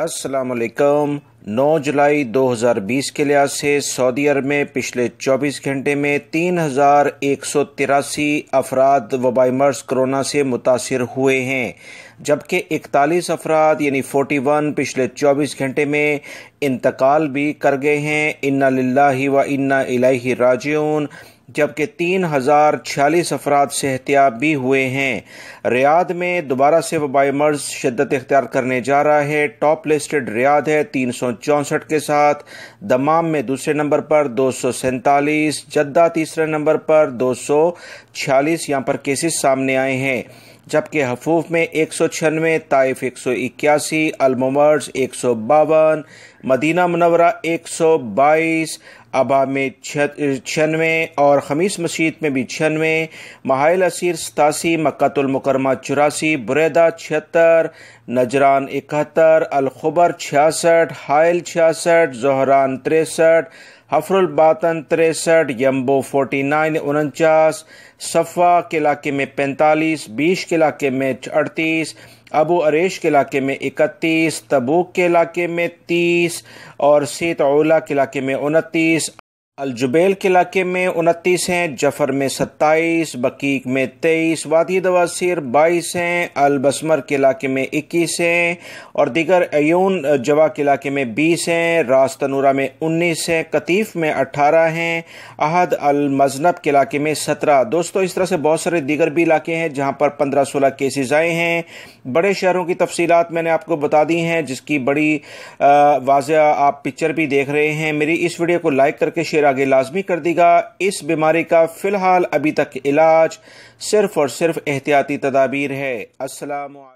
असलकम 9 जुलाई 2020 के लिहाज से सऊदी अरब में पिछले 24 घंटे में तीन हज़ार एक सौ तिरासी अफराद वबाई मर्स कोरोना से मुतासर हुए हैं जबकि इकतालीस अफराद यानी 41 पिछले चौबीस घंटे में इंतकाल भी कर गए हैं इन्ना लाही व इन्ना इलाही राजून जबकि तीन हज़ार छियालीस अफराद सेहतियाब भी हुए हैं रियाद में दोबारा से वबाई मर्ज शिदत इख्तियार करने जा रहा है टॉप लिस्टेड रियाद है तीन सौ चौंसठ के साथ दमाम में दूसरे नंबर पर दो सौ सैंतालीस जद्दा तीसरे नंबर पर दो सौ छियालीस यहाँ पर केसेस सामने आए हैं जबकि हफूफ में एक सौ छियानवे ताइफ एक सौ इक्यासी अलमर्स एक सौ बावन मदीना मनवरा एक सौ बाईस अबा में छियानवे और खमीस मस्जिद में भी छियानवे महाइल असीर सतासी मक्तुलमकरमा चौरासी बुरैदा छिहत्तर नजरान इकहत्तर अलखबर छियासठ हायल छियासठ जहरान तिरसठ हफरुल बातन तिरसठ यम्बो फोर्टी नाइन उनचास सफ़ा के इलाके में पैंतालीस बीश के इलाके में अड़तीस अबू अरेश के इलाके में इकतीस तबूक के इलाके में तीस और सीत के इलाके में उनतीस अलजुबेल के इलाके में उनतीस हैं जफर में सत्ताईस बकीक में तेईस वादी दवासिर बाईस हैं अलबसमर के इलाके में इक्कीस हैं और दीगर अयून जवा के इलाके में बीस हैं रास्तनूरा में उन्नीस हैं कतीफ में अट्ठारह हैं अहद अलमजनब के इलाके में सत्रह दोस्तों इस तरह से बहुत सारे दीगर भी इलाके हैं जहाँ पर पंद्रह सोलह केसेज आए हैं बड़े शहरों की तफसीत मैंने आपको बता दी हैं जिसकी बड़ी वाजह आप पिक्चर भी देख रहे हैं मेरी इस वीडियो को लाइक करके शेयर आगे लाजमी कर देगा इस बीमारी का फ़िलहाल अभी तक इलाज सिर्फ और सिर्फ एहतियाती तदाबीर है असल